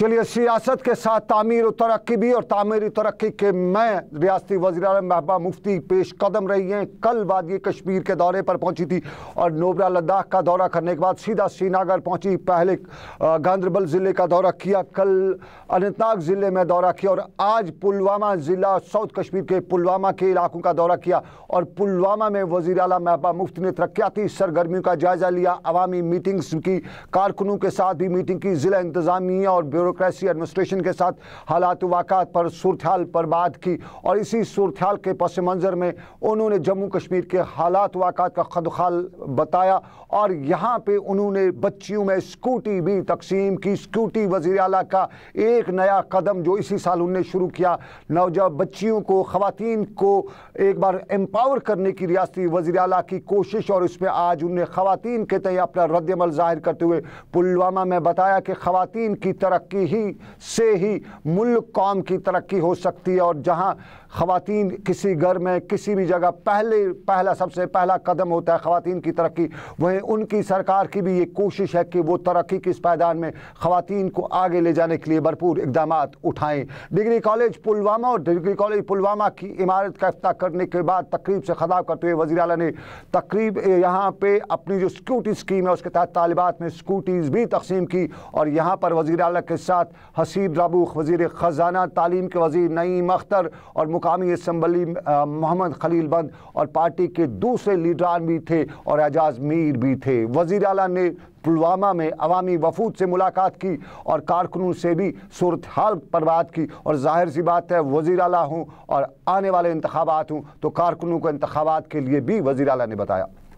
चलिए सियासत के साथ तामीर और तरक्की भी और तामीर तरक्की के मैं रियाती वजी अल महबा मुफ्ती पेश कदम रही हैं कल वादी कश्मीर के दौरे पर पहुंची थी और नोबरा लद्दाख का दौरा करने के बाद सीधा श्रीनगर पहुंची पहले गांधरबल ज़िले का दौरा किया कल अनंतनाग ज़िले में दौरा किया और आज पुलवामा ज़िला साउथ कश्मीर के पुलवामा के इलाकों का दौरा किया और पुलवामा में वजी अल महबा मुफ्ती ने तरक्याती सरगर्मियों का जायज़ा लिया अवामी मीटिंग्स की कारकुनों के साथ भी मीटिंग की ज़िला इंतज़ामिया और ब्यूरो ब्यूरोक्रेसी एडमिनिस्ट्रेशन के साथ हालात वाकत पर सूरत पर बात की और इसी सूरत के पस मंज़र में उन्होंने जम्मू कश्मीर के हालात वाकत का खदखाल बताया और यहाँ पर उन्होंने बच्चियों में स्कूटी भी तकसीम की स्कूटी वजी अला का एक नया कदम जो इसी साल उन्होंने शुरू किया नौजवान बच्चियों को ख़वान को एक बार एम्पावर करने की रियाती वजी अला की कोशिश और इसमें आज उन्होंने ख़वान के तय अपना रद्दमल ज़ाहिर करते हुए पुलवामा में बताया कि ख़वान की तरक्की की ही से ही मुल्क कौम की तरक्की हो सकती है और जहाँ ख़वान किसी घर में किसी भी जगह पहले पहला सबसे पहला कदम होता है ख़वान की तरक्की वहीं उनकी सरकार की भी ये कोशिश है कि वो तरक्की के इस पैदान में ख़वान को आगे ले जाने के लिए भरपूर इकदाम उठाएँ डिग्री कॉलेज पुलवामा और डिग्री कॉलेज पुलवामा की इमारत का अफ्ताह करने के बाद तकरीब से खदाब करते हुए वजी अल ने तकरीब यहाँ पर अपनी जो सिक्योरिटी स्कीम है उसके तहत तालबात में स्कूटीज़ भी तकसीम की और यहाँ पर वजी अला के साथ हसीब राबूख वजीर ख़जाना तालीम के वजीर नईम अख्तर और मुकामी इसम्बली मोहम्मद खलील बंद और पार्टी के दूसरे लीडरान भी थे और एजाज मीर भी थे वजीर अला ने पुलवामा में अवामी वफूद से मुलाकात की और कारकुनों से भी सूरत हाल पर बात की और जाहिर सी बात है वजी अला हूँ और आने वाले इंतबात हूँ तो कारकुनों को इंतबात के लिए भी वजी अला ने बताया